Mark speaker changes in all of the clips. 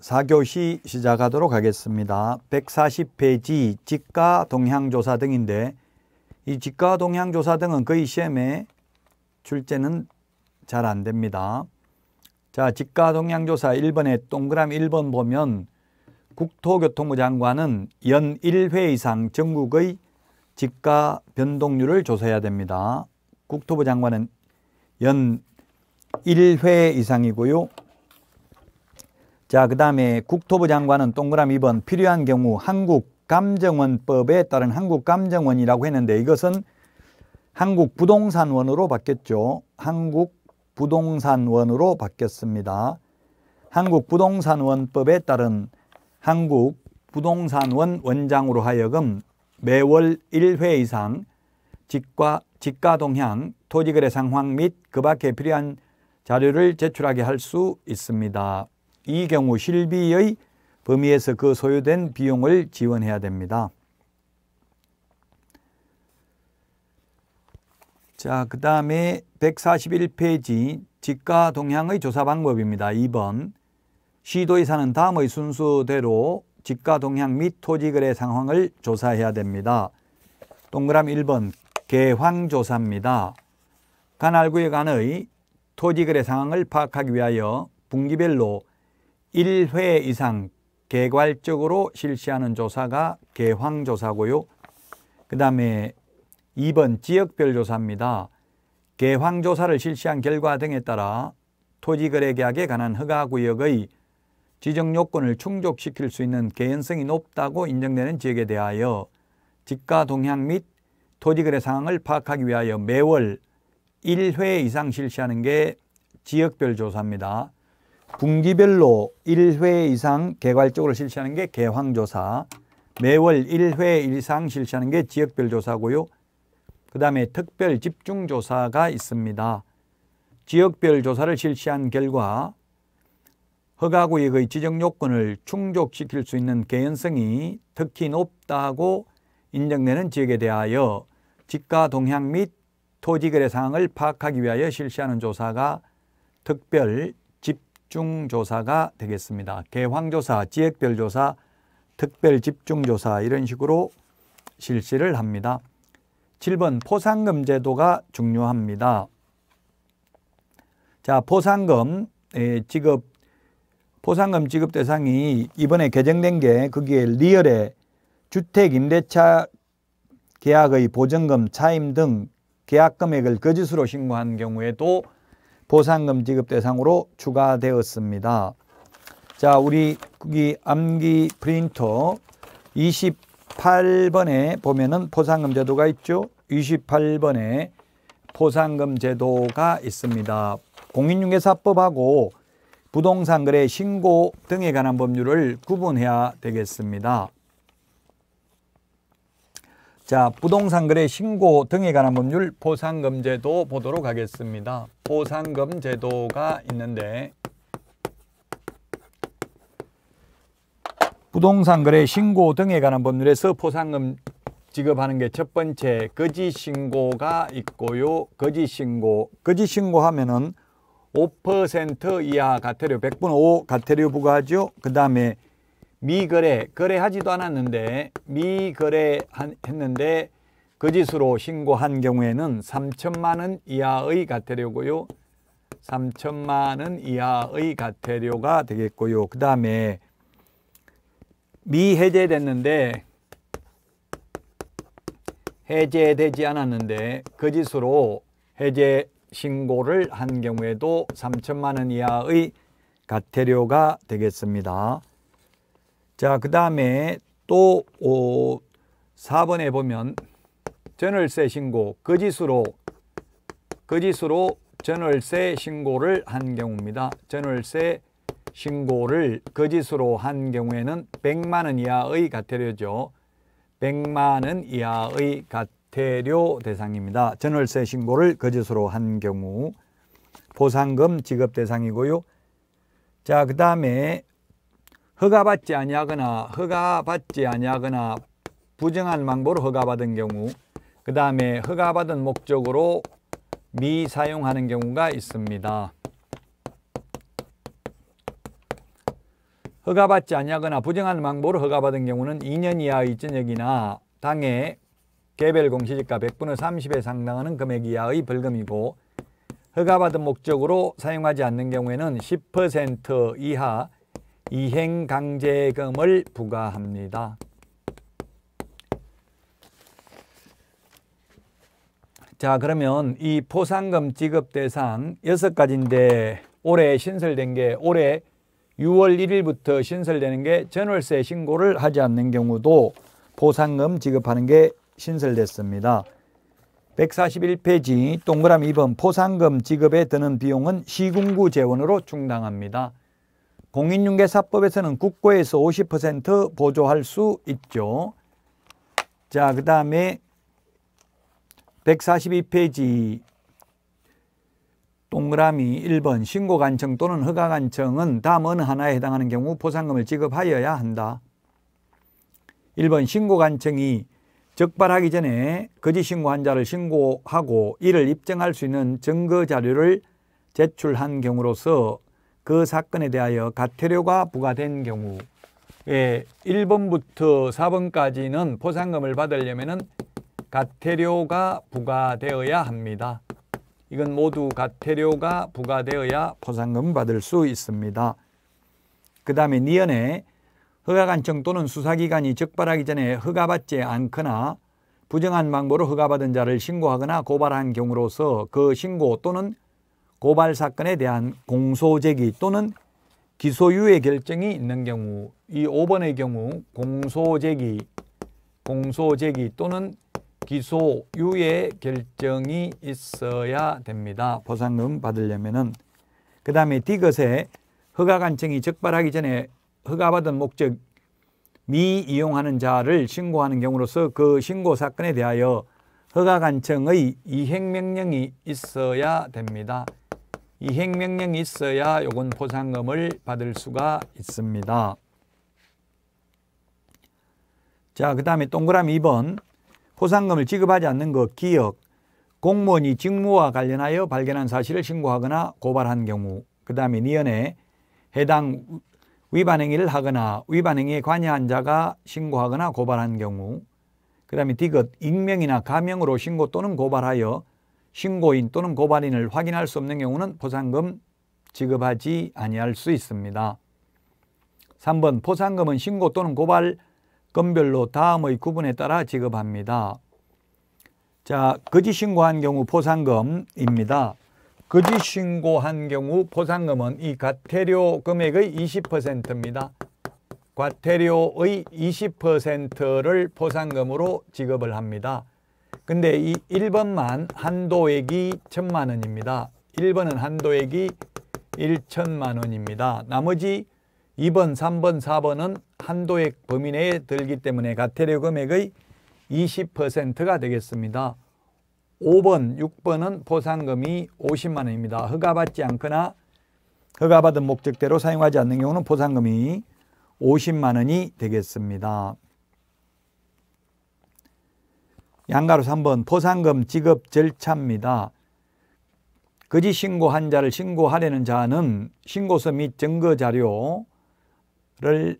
Speaker 1: 4교시 시작하도록 하겠습니다. 140페이지 직가 동향조사 등인데 이 직가 동향조사 등은 거의 시험에 출제는 잘 안 됩니다. 자, 직가 동향조사 1번에 동그라미 1번 보면 국토교통부 장관은 연 1회 이상 전국의 직가 변동률을 조사해야 됩니다. 국토부 장관은 연 1회 이상이고요. 자, 그 다음에 국토부 장관은 동그라미 2번 필요한 경우 한국감정원법에 따른 한국감정원이라고 했는데 이것은 한국부동산원으로 바뀌었죠. 한국부동산원으로 바뀌었습니다. 한국부동산원법에 따른 한국부동산원 원장으로 하여금 매월 1회 이상 직과, 직가동향, 토지거래 상황 및 그 밖에 필요한 자료를 제출하게 할 수 있습니다. 이 경우 실비의 범위에서 그 소요된 비용을 지원해야 됩니다. 자, 그 다음에 141페이지 집가 동향의 조사 방법입니다. 2번 시도의사는 다음의 순서대로 집가 동향 및 토지거래 상황을 조사해야 됩니다. 동그람 1번 개황조사입니다. 간알구에 관의 토지거래 상황을 파악하기 위하여 분기별로 1회 이상 개괄적으로 실시하는 조사가 개황조사고요. 그 다음에 2번 지역별 조사입니다. 개황조사를 실시한 결과 등에 따라 토지거래계약에 관한 허가구역의 지정요건을 충족시킬 수 있는 개연성이 높다고 인정되는 지역에 대하여 직가 동향 및 토지거래 상황을 파악하기 위하여 매월 1회 이상 실시하는 게 지역별 조사입니다. 분기별로 1회 이상 개괄적으로 실시하는 게 개황조사, 매월 1회 이상 실시하는 게 지역별 조사고요. 그 다음에 특별 집중조사가 있습니다. 지역별 조사를 실시한 결과 허가구역의 지정요건을 충족시킬 수 있는 개연성이 특히 높다고 인정되는 지역에 대하여 직가 동향 및 토지거래 상황을 파악하기 위하여 실시하는 조사가 특별 집중조사가 되겠습니다. 개황조사, 지역별조사, 특별집중조사 이런 식으로 실시를 합니다. 7번 포상금 제도가 중요합니다. 자, 포상금 예, 지급 포상금 지급 대상이 이번에 개정된 게 거기에 리얼의 주택 임대차 계약의 보증금 차임 등 계약 금액을 거짓으로 신고한 경우에도 보상금 지급 대상으로 추가되었습니다. 자, 우리 이 암기 프린터 28번에 보면은 보상금 제도가 있죠. 28번에 보상금 제도가 있습니다. 공인중개사법하고 부동산 거래 신고 등에 관한 법률을 구분해야 되겠습니다. 자, 부동산거래 신고 등에 관한 법률 보상금제도 보도록 하겠습니다. 보상금제도가 있는데 부동산거래 신고 등에 관한 법률에서 보상금 지급하는 게 첫 번째 거짓 신고가 있고요. 거짓 신고. 거짓 신고하면은 5% 이하 가태료, 100분 5 가태료 부과하죠. 그 다음에 미거래, 거래하지도 않았는데 미거래했는데 거짓으로 그 신고한 경우에는 3천만 원 이하의 과태료고요. 3천만 원 이하의 과태료가 되겠고요. 그 다음에 미해제됐는데 해제되지 않았는데 거짓으로 그 해제 신고를 한 경우에도 3천만 원 이하의 과태료가 되겠습니다. 자, 그 다음에 또 어, 4번에 보면 전월세 신고 거짓으로 거짓으로 전월세 신고를 한 경우입니다. 전월세 신고를 거짓으로 한 경우에는 100만 원 이하의 과태료죠. 100만 원 이하의 과태료 대상입니다. 전월세 신고를 거짓으로 한 경우 보상금 지급 대상이고요. 자, 그 다음에 허가받지 아니하거나 허가받지 아니하거나 부정한 망보로 허가받은 경우 그 다음에 허가받은 목적으로 미사용하는 경우가 있습니다. 허가받지 아니하거나 부정한 망보로 허가받은 경우는 2년 이하의 전역이나 당해 개별 공시지가 100분의 30에 상당하는 금액 이하의 벌금이고 허가받은 목적으로 사용하지 않는 경우에는 10% 이하 이행강제금을 부과합니다. 자 그러면 이 포상금 지급 대상 여 가지인데 올해 신설된 게 올해 6월 1일부터 신설되는 게 전월세 신고를 하지 않는 경우도 보상금 지급하는 게 신설됐습니다. 141페이지 동그라미 2번 보상금 지급에 드는 비용은 시군구 재원으로 충당합니다. 공인중개사법에서는 국고에서 50% 보조할 수 있죠. 자, 그 다음에 142페이지 동그라미 1번 신고간청 또는 허가간청은 다음 어느 하나에 해당하는 경우 보상금을 지급하여야 한다. 1번 신고간청이 적발하기 전에 거짓 신고한 자를 신고하고 이를 입증할 수 있는 증거 자료를 제출한 경우로서 그 사건에 대하여 가태료가 부과된 경우 1번부터 4번까지는 포상금을 받으려면 가태료가 부과되어야 합니다. 이건 모두 가태료가 부과되어야 포상금 받을 수 있습니다. 그 다음에 니연에 허가관청 또는 수사기관이 적발하기 전에 허가받지 않거나 부정한 방법으로 허가받은 자를 신고하거나 고발한 경우로서 그 신고 또는 고발 사건에 대한 공소 제기 또는 기소유예 결정이 있는 경우 이 5번의 경우 공소 제기 공소 제기 또는 기소유예 결정이 있어야 됩니다. 보상금 받으려면은 그 다음에 디귿에 허가관청이 적발하기 전에 허가받은 목적 미이용하는 자를 신고하는 경우로서 그 신고 사건에 대하여 허가관청의 이행명령이 있어야 됩니다. 이행명령이 있어야 요건 포상금을 받을 수가 있습니다. 자, 그 다음에 동그라미 2번 보상금을 지급하지 않는 것 기억 공무원이 직무와 관련하여 발견한 사실을 신고하거나 고발한 경우 그 다음에 니연에 해당 위반 행위를 하거나 위반 행위에 관여한 자가 신고하거나 고발한 경우 그 다음에 디귿 익명이나 가명으로 신고 또는 고발하여 신고인 또는 고발인을 확인할 수 없는 경우는 보상금 지급하지 아니할 수 있습니다. 3번 보상금은 신고 또는 고발건별로 다음의 구분에 따라 지급합니다. 자, 거짓 신고한 경우 보상금입니다. 거짓 신고한 경우 보상금은 이 과태료 금액의 20%입니다. 과태료의 20%를 보상금으로 지급을 합니다. 근데 이 1번만 한도액이 1 천만 원입니다. 1번은 한도액이 1천만 원입니다. 나머지 2번, 3번, 4번은 한도액 범위 내에 들기 때문에 가태료 금액의 20%가 되겠습니다. 5번, 6번은 보상금이 50만 원입니다. 허가받지 않거나 허가받은 목적대로 사용하지 않는 경우는 보상금이 50만 원이 되겠습니다. 양가로 3번 포상금 지급 절차입니다. 거짓 신고한 자를 신고하려는 자는 신고서 및 증거 자료를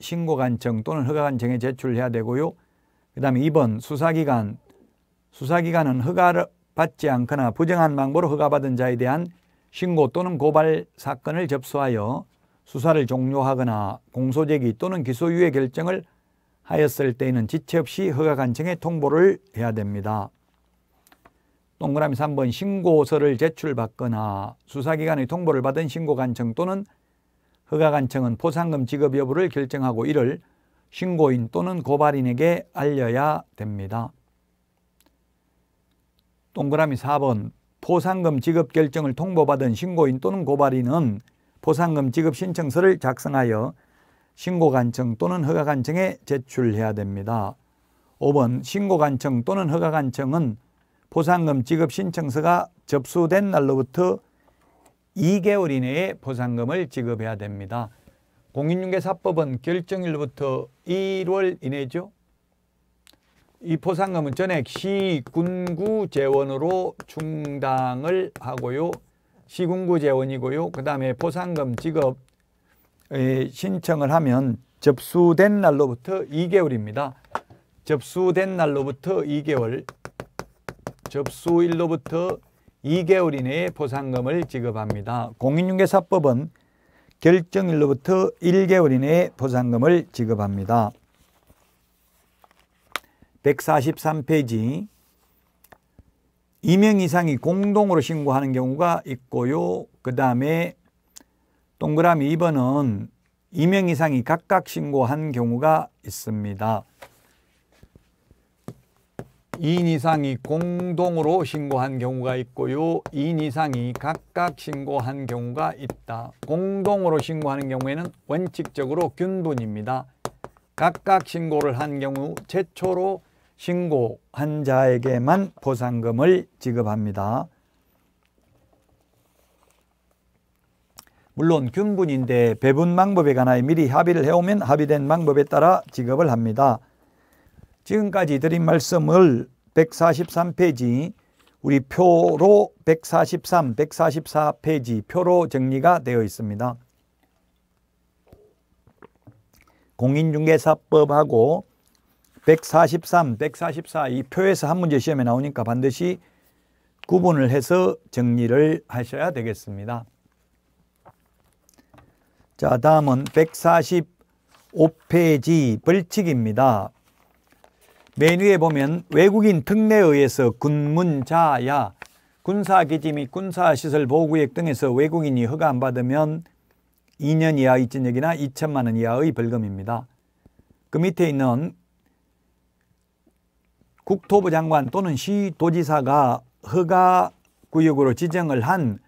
Speaker 1: 신고관청 또는 허가관청에 제출해야 되고요. 그 다음에 2번 수사기관. 수사기관은 허가를 받지 않거나 부정한 방법으로 허가받은 자에 대한 신고 또는 고발 사건을 접수하여 수사를 종료하거나 공소제기 또는 기소유예 결정을 하였을 때에는 지체 없이 허가관청에 통보를 해야 됩니다. 동그라미 3번 신고서를 제출받거나 수사기관의 통보를 받은 신고관청 또는 허가관청은 포상금 지급 여부를 결정하고 이를 신고인 또는 고발인에게 알려야 됩니다. 동그라미 4번 포상금 지급 결정을 통보받은 신고인 또는 고발인은 포상금 지급 신청서를 작성하여 신고간청 또는 허가간청에 제출해야 됩니다. 5번 신고간청 또는 허가간청은 보상금 지급 신청서가 접수된 날로부터 2개월 이내에 보상금을 지급해야 됩니다. 공인중개사법은 결정일로부터 1월 이내죠. 이 보상금은 전액 시, 군구 재원으로 충당을 하고요. 시군구 재원이고요. 그 다음에 보상금 지급 예, 신청을 하면 접수된 날로부터 2개월입니다. 접수된 날로부터 2개월, 접수일로부터 2개월 이내에 보상금을 지급합니다. 공인중개사법은 결정일로부터 1개월 이내에 보상금을 지급합니다. 143페이지 이명 이상이 공동으로 신고하는 경우가 있고요. 그 다음에 동그라미 2번은 2명 이상이 각각 신고한 경우가 있습니다. 2인 이상이 공동으로 신고한 경우가 있고요. 2인 이상이 각각 신고한 경우가 있다. 공동으로 신고하는 경우에는 원칙적으로 균분입니다. 각각 신고를 한 경우 최초로 신고한 자에게만 보상금을 지급합니다. 물론 균분인데 배분 방법에 관하여 미리 합의를 해오면 합의된 방법에 따라 지급을 합니다. 지금까지 드린 말씀을 143페이지 우리 표로 143, 144페이지 표로 정리가 되어 있습니다. 공인중개사법하고 143, 144 이 표에서 한 문제 시험에 나오니까 반드시 구분을 해서 정리를 하셔야 되겠습니다. 자, 다음은 145페이지 벌칙입니다. 맨 위에 보면 외국인 특례에 의해서 군문자야 군사기지 및 군사시설 보호구역 등에서 외국인이 허가 안 받으면 2년 이하의 징역이나 2천만 원 이하의 벌금입니다. 그 밑에 있는 국토부 장관 또는 시도지사가 허가 구역으로 지정을 한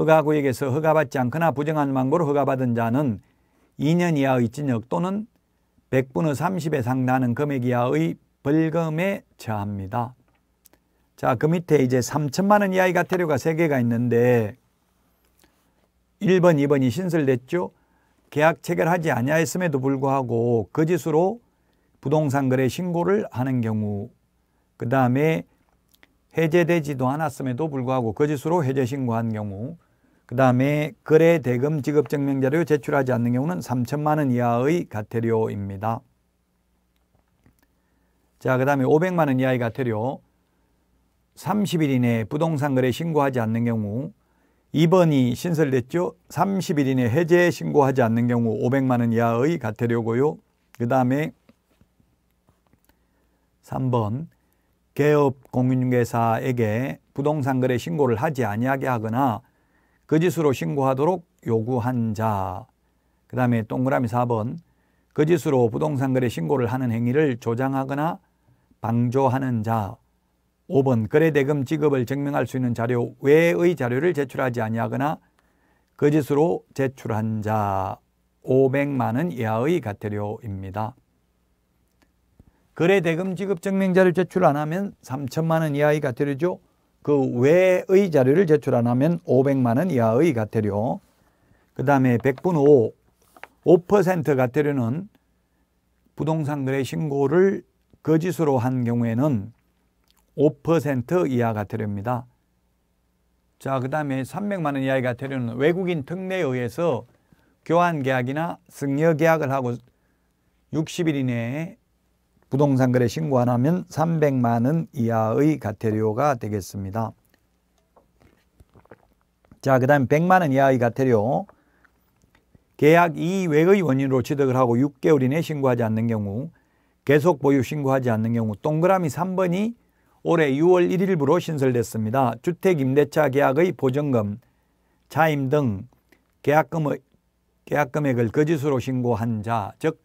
Speaker 1: 허가구역에서 허가받지 않거나 부정한 망고로 허가받은 자는 2년 이하의 징역 또는 100분의 30에 상당하는 금액 이하의 벌금에 처합니다. 자, 그 밑에 이제 3천만 원 이하의 가태료가 3개가 있는데 1번, 2번이 신설됐죠. 계약 체결하지 아니하였음에도 불구하고 거짓으로 그 부동산 거래 신고를 하는 경우 그 다음에 해제되지도 않았음에도 불구하고 거짓으로 그 해제 신고한 경우 그 다음에 거래 대금 지급 증명 자료 제출하지 않는 경우는 3천만 원 이하의 과태료입니다. 자, 그 다음에 500만 원 이하의 과태료 30일 이내 부동산 거래 신고하지 않는 경우 2번이 신설됐죠. 30일 이내 해제 신고하지 않는 경우 500만 원 이하의 과태료고요. 그 다음에 3번 개업 공인중개사에게 부동산 거래 신고를 하지 아니하게 하거나 거짓으로 그 신고하도록 요구한 자. 그 다음에 동그라미 4번. 거짓으로 부동산 거래 신고를 하는 행위를 조장하거나 방조하는 자. 5번 거래 대금 지급을 증명할 수 있는 자료 외의 자료를 제출하지 아니하거나 거짓으로 그 제출한 자 500만 원 이하의 과태료입니다. 거래 대금 지급 증명자를 제출 안 하면 3천만 원 이하의 과태료죠. 그 외의 자료를 제출 안 하면 500만 원 이하의 과태료. 그 다음에 100분 5, 5% 과태료는 부동산 거래 신고를 거짓으로 한 경우에는 5% 이하 과태료입니다. 자, 그 다음에 300만 원 이하의 과태료는 외국인 특례에 의해서 교환 계약이나 승려 계약을 하고 60일 이내에 부동산 거래 신고 안하면 300만 원 이하의 과태료가 되겠습니다. 자, 그 다음 100만 원 이하의 가태료 계약 이외의 원인으로 취득을 하고 6개월 이내 신고하지 않는 경우 계속 보유 신고하지 않는 경우 동그라미 3번이 올해 6월 1일부로 신설됐습니다. 주택임대차 계약의 보증금, 차임 등 계약금의, 계약금액을 거짓으로 신고한 자, 즉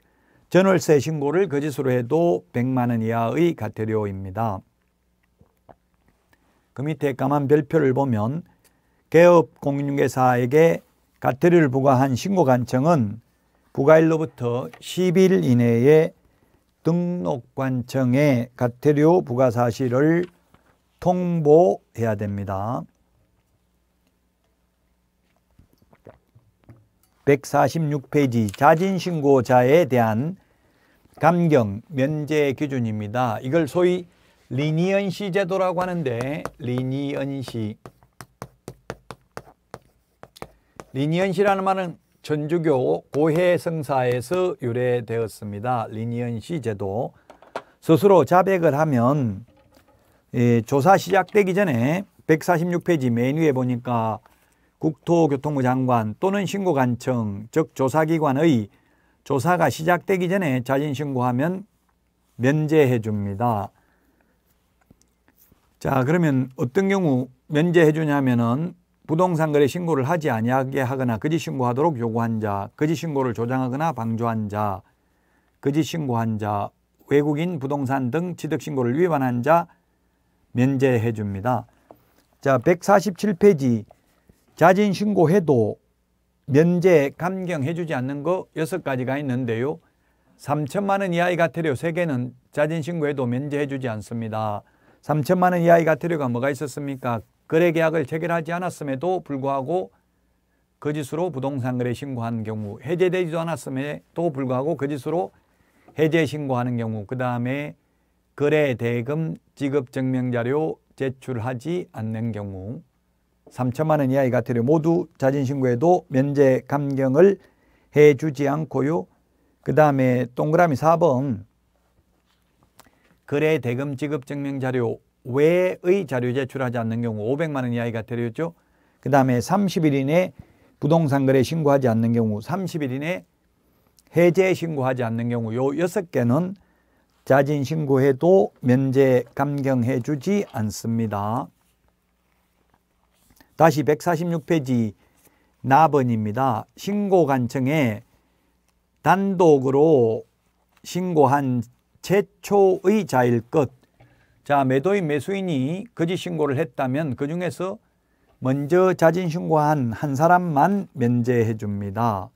Speaker 1: 전월세 신고를 거짓으로 해도 100만 원 이하의 과태료입니다. 그 밑에 까만 별표를 보면 개업 공인중개사에게 과태료를 부과한 신고 관청은 부과일로부터 10일 이내에 등록관청에 과태료 부과 사실을 통보해야 됩니다. 146페이지 자진신고자에 대한 감경 면제 기준입니다. 이걸 소위 리니언시 제도라고 하는데 리니언시 리니언시라는 말은 전주교 고해성사에서 유래되었습니다. 리니언시 제도 스스로 자백을 하면 예, 조사 시작되기 전에 146페이지 메뉴에 보니까 국토교통부 장관 또는 신고관청 즉 조사기관의 조사가 시작되기 전에 자진신고하면 면제해 줍니다. 자 그러면 어떤 경우 면제해 주냐면은 부동산 거래 신고를 하지 아니하게 하거나 거짓 신고하도록 요구한 자, 거짓 신고를 조장하거나 방조한 자, 거짓 신고한 자, 외국인 부동산 등 취득 신고를 위반한 자 면제해 줍니다. 자, 147페이지 자진 신고해도 면제 감경해 주지 않는 거 여섯 가지가 있는데요. 3천만 원 이하의 과태료 세개는 자진 신고해도 면제해 주지 않습니다. 3천만 원 이하의 과태료가 뭐가 있었습니까? 거래 계약을 체결하지 않았음에도 불구하고 거짓으로 부동산 거래 신고한 경우 해제되지도 않았음에도 불구하고 거짓으로 해제 신고하는 경우 그 다음에 거래 대금 지급 증명 자료 제출하지 않는 경우 3천만 원이하이 과태료 모두 자진신고에도 면제 감경을 해주지 않고요. 그 다음에 동그라미 4번 거래 대금 지급 증명 자료 외의 자료 제출하지 않는 경우 500만 원이하이 과태료였죠. 그 다음에 30일 이내 부동산 거래 신고하지 않는 경우 30일 이내 해제 신고하지 않는 경우 요6 개는 자진 신고해도 면제 감경해 주지 않습니다. 다시 146페이지 나번입니다. 신고관청에 단독으로 신고한 최초의 자일 것. 자, 매도인 매수인이 거짓 신고를 했다면 그 중에서 먼저 자진 신고한 한 사람만 면제해 줍니다.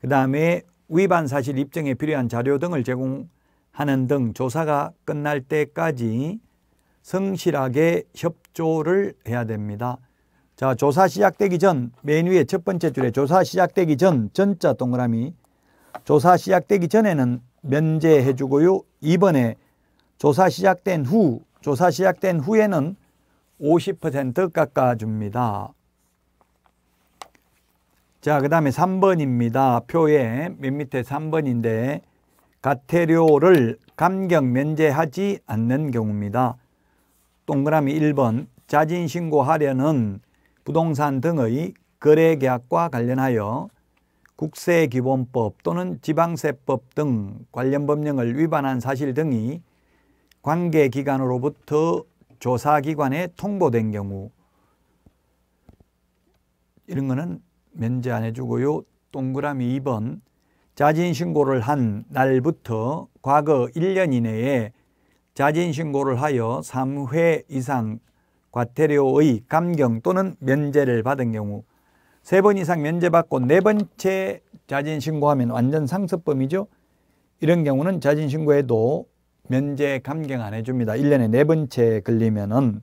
Speaker 1: 그 다음에 위반 사실 입증에 필요한 자료 등을 제공하는 등 조사가 끝날 때까지 성실하게 협조를 해야 됩니다. 자, 조사 시작되기 전, 메뉴의 첫 번째 줄에 조사 시작되기 전, 전자 동그라미. 조사 시작되기 전에는 면제해 주고요. 이번에 조사 시작된 후, 조사 시작된 후에는 50% 깎아줍니다. 자, 그 다음에 3번입니다. 표에 맨 밑에 3번인데 가태료를 감경 면제하지 않는 경우입니다. 동그라미 1번 자진신고하려는 부동산 등의 거래 계약과 관련하여 국세기본법 또는 지방세법 등 관련 법령을 위반한 사실 등이 관계기관으로부터 조사기관에 통보된 경우 이런 거는 면제 안 해주고요. 동그라미 2번 자진신고를 한 날부터 과거 1년 이내에 자진신고를 하여 3회 이상 과태료의 감경 또는 면제를 받은 경우 세 번 이상 면제받고 네 번째 자진 신고하면 완전 상습범이죠. 이런 경우는 자진 신고해도 면제 감경 안 해줍니다. 1년에 네 번째 걸리면은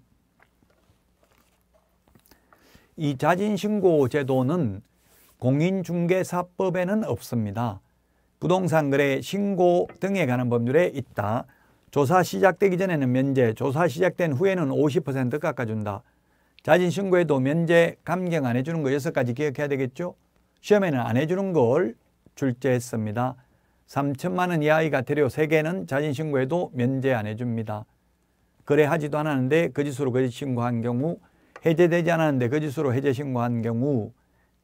Speaker 1: 이 자진 신고 제도는 공인중개사법에는 없습니다. 부동산 거래 신고 등에 관한 법률에 있다. 조사 시작되기 전에는 면제, 조사 시작된 후에는 50% 깎아준다. 자진 신고에도 면제, 감경 안 해주는 거 여섯 가지 기억해야 되겠죠? 시험에는 안 해주는 걸 출제했습니다. 3천만 원 이하의 가태료 3개는 자진 신고에도 면제 안 해줍니다. 거래하지도 않았는데 거짓으로 거짓 신고한 경우, 해제되지 않았는데 거짓으로 해제 신고한 경우,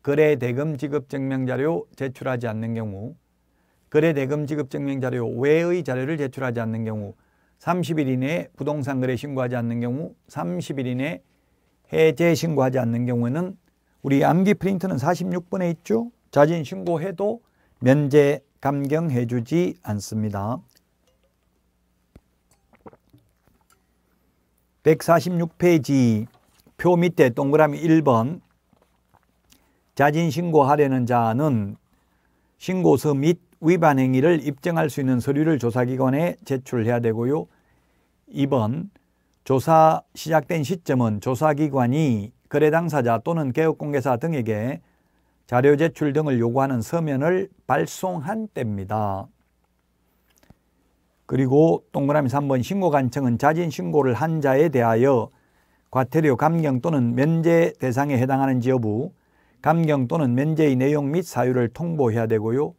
Speaker 1: 거래 대금 지급 증명 자료 제출하지 않는 경우, 거래 대금 지급 증명 자료 외의 자료를 제출하지 않는 경우 30일 이내에 부동산 거래 신고하지 않는 경우 30일 이내에 해제 신고하지 않는 경우에는 우리 암기 프린트는 46번에 있죠. 자진 신고해도 면제 감경해 주지 않습니다. 146페이지 표 밑에 동그라미 1번 자진 신고하려는 자는 신고서 및 위반 행위를 입증할 수 있는 서류를 조사기관에 제출해야 되고요. 2번 조사 시작된 시점은 조사기관이 거래 당사자 또는 개업공개사 등에게 자료 제출 등을 요구하는 서면을 발송한 때입니다. 그리고 동그라미 3번 신고관청은 자진신고를 한 자에 대하여 과태료 감경 또는 면제 대상에 해당하는지 여부, 감경 또는 면제의 내용 및 사유를 통보해야 되고요.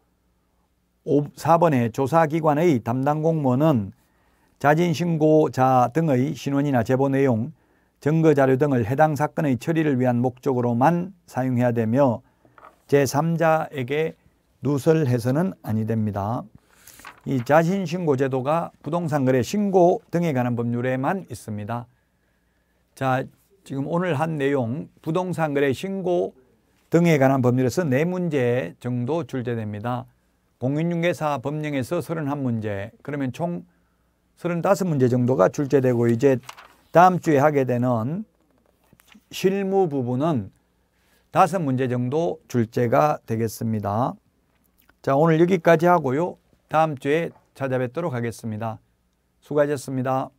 Speaker 1: 4번의 조사기관의 담당 공무원은 자진신고자 등의 신원이나 제보 내용, 증거자료 등을 해당 사건의 처리를 위한 목적으로만 사용해야 되며 제3자에게 누설해서는 아니 됩니다. 이 자신신고 제도가 부동산 거래 신고 등에 관한 법률에만 있습니다. 자, 지금 오늘 한 내용 부동산 거래 신고 등에 관한 법률에서 네 문제 정도 출제됩니다. 공인중개사 법령에서 31문제 그러면 총 35문제 정도가 출제되고 이제 다음 주에 하게 되는 실무 부분은 5 문제 정도 출제가 되겠습니다. 자 오늘 여기까지 하고요. 다음 주에 찾아뵙도록 하겠습니다. 수고하셨습니다.